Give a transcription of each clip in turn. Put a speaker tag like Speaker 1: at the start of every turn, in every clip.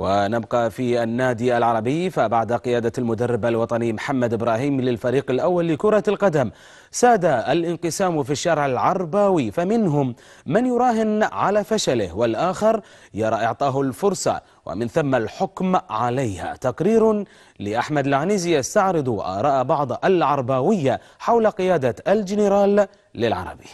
Speaker 1: ونبقى في النادي العربي فبعد قيادة المدرب الوطني محمد إبراهيم للفريق الأول لكرة القدم ساد الانقسام في الشارع العرباوي فمنهم من يراهن على فشله والآخر يرى إعطاه الفرصة ومن ثم الحكم عليها تقرير لأحمد العنيزي يستعرض
Speaker 2: آراء بعض العرباوية حول قيادة الجنرال للعربي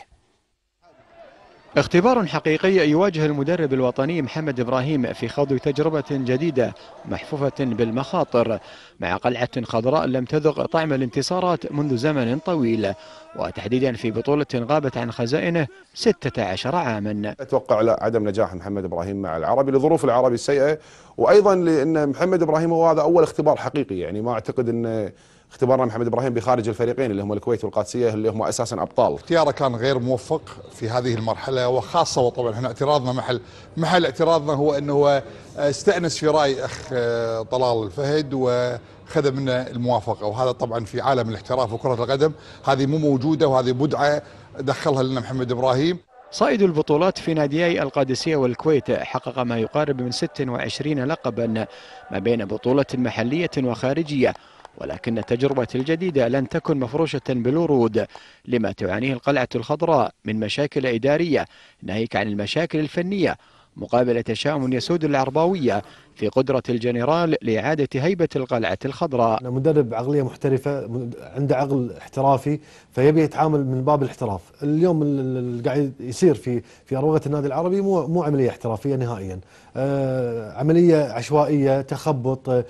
Speaker 2: اختبار حقيقي يواجه المدرب الوطني محمد إبراهيم في خوض تجربة جديدة محفوفة بالمخاطر مع قلعة خضراء لم تذق طعم الانتصارات منذ زمن طويل وتحديدا في بطولة غابت عن خزائنه 16 عاما
Speaker 1: أتوقع لا عدم نجاح محمد إبراهيم مع العربي لظروف العربي السيئة وأيضا لأن محمد إبراهيم هو هذا أول اختبار حقيقي يعني ما أعتقد أنه
Speaker 3: اختبارنا محمد ابراهيم بخارج الفريقين اللي هم الكويت والقادسيه اللي هم اساسا ابطال. اختياره كان غير موفق في هذه المرحله وخاصه وطبعا احنا اعتراضنا محل محل اعتراضنا هو انه استانس في راي اخ آه، طلال الفهد و خذ الموافقة وهذا طبعا في عالم الاحتراف وكرة القدم هذه مو موجودة وهذه بدعة دخلها لنا محمد
Speaker 2: إبراهيم صائد البطولات في ناديي القادسية والكويت حقق ما يقارب من 26 لقبا ما بين بطولة محلية وخارجية ولكن التجربة الجديدة لن تكن مفروشة بالورود لما تعانيه القلعة الخضراء من مشاكل إدارية ناهيك عن المشاكل الفنية مقابل تشاؤم يسود العرباوية في قدرة الجنرال لإعادة هيبة القلعة الخضراء
Speaker 4: مدرب عقلية محترفة عنده عقل احترافي فيبي يتعامل من باب الاحتراف اليوم اللي قاعد يصير في في أروقة النادي العربي مو مو عملية احترافية نهائيا آه، عملية عشوائية تخبط آه،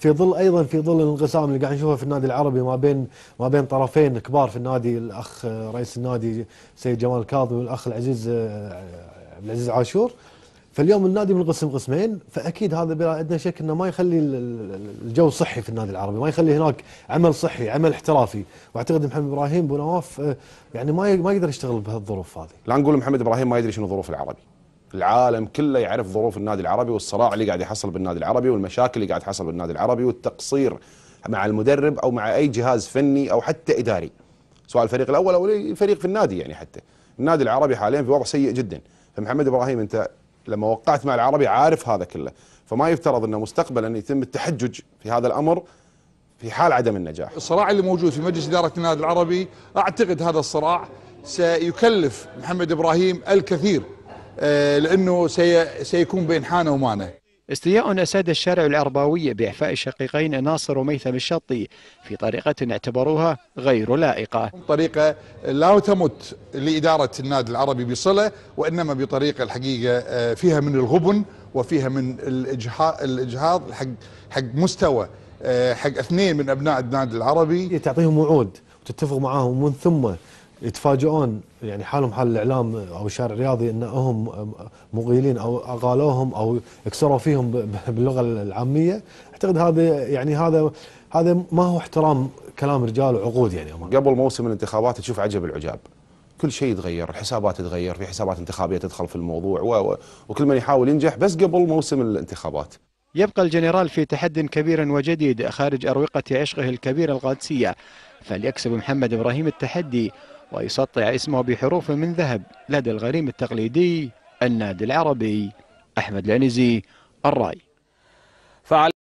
Speaker 4: في ظل ايضا في ظل الانقسام اللي قاعد نشوفه في النادي العربي ما بين ما بين طرفين كبار في النادي الاخ آه، رئيس النادي سيد جمال كاظم والاخ العزيز عبد العزيز عاشور فاليوم النادي منقسم قسمين فاكيد هذا بلا ادنى شك انه ما يخلي الجو صحي في النادي العربي، ما يخلي هناك عمل صحي، عمل احترافي، واعتقد محمد ابراهيم بو نواف آه، يعني ما ما يقدر يشتغل بهالظروف هذه.
Speaker 1: لا نقول محمد ابراهيم ما يدري شنو ظروف العربي. العالم كله يعرف ظروف النادي العربي والصراع اللي قاعد يحصل بالنادي العربي والمشاكل اللي قاعد تحصل بالنادي العربي والتقصير مع المدرب او مع اي جهاز فني او حتى اداري. سواء الفريق الاول او الفريق في النادي يعني حتى. النادي العربي حاليا في وضع سيء جدا، فمحمد ابراهيم انت لما وقعت مع العربي عارف هذا كله فما يفترض أنه مستقبلا أن يتم التحجج في هذا الأمر في حال عدم النجاح
Speaker 3: الصراع اللي موجود في مجلس إدارة النادي العربي أعتقد هذا الصراع سيكلف
Speaker 2: محمد إبراهيم الكثير آه، لأنه سيكون بين حانة ومانة استياء أساد الشارع العرباوي بإعفاء الشقيقين ناصر وميثم الشطي في طريقة اعتبروها غير لائقة طريقة لا تمت لإدارة
Speaker 3: النادي العربي بصلة وإنما بطريقة الحقيقة آه، فيها من الغبن وفيها من الإجهاض حق, حق مستوى آه، حق اثنين من أبناء النادي
Speaker 4: العربي تعطيهم وعود وتتفق معاهم ومن ثم يتفاجئون يعني حالهم حال الاعلام او الشارع الرياضي انهم مغيلين او اغالوهم او كسروا فيهم باللغه العاميه اعتقد هذا يعني هذا هذا ما هو احترام كلام رجال وعقود
Speaker 1: يعني أمان. قبل موسم الانتخابات تشوف عجب العجاب كل شيء يتغير الحسابات تتغير في حسابات انتخابيه تدخل في الموضوع و... و... وكل من يحاول ينجح بس قبل موسم الانتخابات
Speaker 2: يبقى الجنرال في تحد كبير وجديد خارج أروقة عشقه الكبير القادسية فليكسب محمد إبراهيم التحدي ويسطع اسمه بحروف من ذهب لدى الغريم التقليدي النادي العربي أحمد العنزي الرأي